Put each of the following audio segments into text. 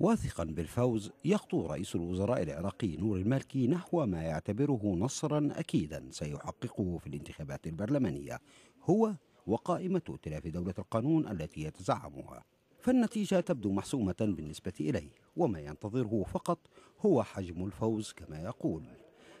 واثقا بالفوز يخطو رئيس الوزراء العراقي نور المالكي نحو ما يعتبره نصرا اكيدا سيحققه في الانتخابات البرلمانيه هو وقائمه ائتلاف دوله القانون التي يتزعمها فالنتيجه تبدو محسومه بالنسبه اليه وما ينتظره فقط هو حجم الفوز كما يقول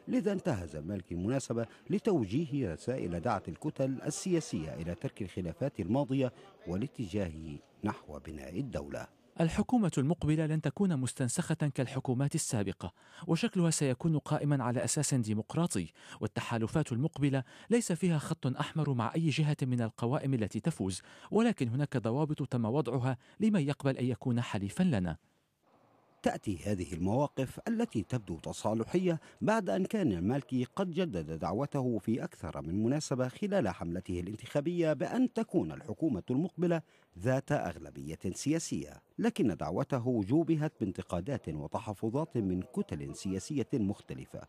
لذا انتهز المالكي المناسبة لتوجيه رسائل دعت الكتل السياسية إلى ترك الخلافات الماضية والاتجاه نحو بناء الدولة الحكومة المقبلة لن تكون مستنسخة كالحكومات السابقة، وشكلها سيكون قائما على أساس ديمقراطي، والتحالفات المقبلة ليس فيها خط أحمر مع أي جهة من القوائم التي تفوز، ولكن هناك ضوابط تم وضعها لمن يقبل أن يكون حليفا لنا. تأتي هذه المواقف التي تبدو تصالحية بعد أن كان المالكي قد جدد دعوته في أكثر من مناسبة خلال حملته الانتخابية بأن تكون الحكومة المقبلة ذات أغلبية سياسية، لكن دعوته جوبهت بانتقادات وتحفظات من كتل سياسية مختلفة،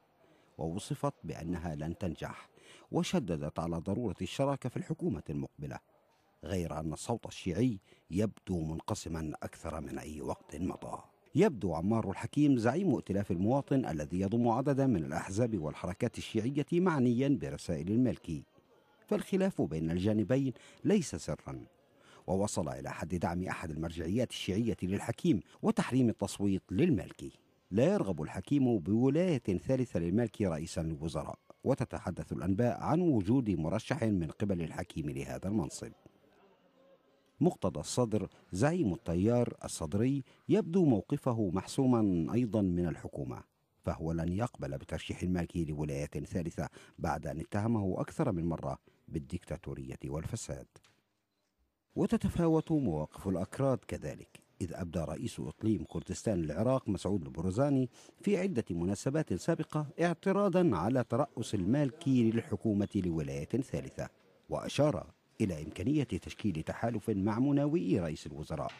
ووصفت بأنها لن تنجح، وشددت على ضرورة الشراكة في الحكومة المقبلة، غير أن الصوت الشيعي يبدو منقسما أكثر من أي وقت مضى. يبدو عمار الحكيم زعيم ائتلاف المواطن الذي يضم عددا من الأحزاب والحركات الشيعية معنيا برسائل المالكي فالخلاف بين الجانبين ليس سرا ووصل إلى حد دعم أحد المرجعيات الشيعية للحكيم وتحريم التصويت للمالكي لا يرغب الحكيم بولاية ثالثة للمالكي رئيسا للوزراء وتتحدث الأنباء عن وجود مرشح من قبل الحكيم لهذا المنصب مقتضى الصدر زعيم التيار الصدري يبدو موقفه محسوما أيضا من الحكومة فهو لن يقبل بترشيح المالكي لولاية ثالثة بعد أن اتهمه أكثر من مرة بالديكتاتورية والفساد وتتفاوت مواقف الأكراد كذلك إذ أبدى رئيس إقليم كردستان العراق مسعود البرزاني في عدة مناسبات سابقة اعتراضا على ترأس المالكي للحكومة لولاية ثالثة وأشار إلى إمكانية تشكيل تحالف مع مناوئي رئيس الوزراء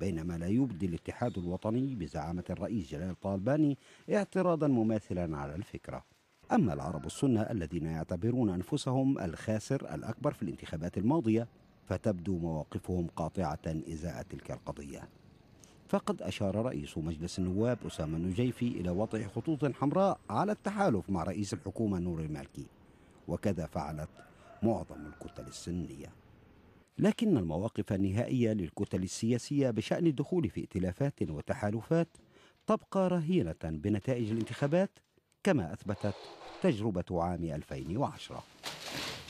بينما لا يبدي الاتحاد الوطني بزعامة الرئيس جلال طالباني اعتراضا مماثلا على الفكرة أما العرب السنة الذين يعتبرون أنفسهم الخاسر الأكبر في الانتخابات الماضية فتبدو مواقفهم قاطعة إزاء تلك القضية فقد أشار رئيس مجلس النواب أسامة النجيفي إلى وضع خطوط حمراء على التحالف مع رئيس الحكومة نور المالكي وكذا فعلت معظم الكتل السنية لكن المواقف النهائية للكتل السياسية بشأن الدخول في ائتلافات وتحالفات تبقى رهينة بنتائج الانتخابات كما أثبتت تجربة عام 2010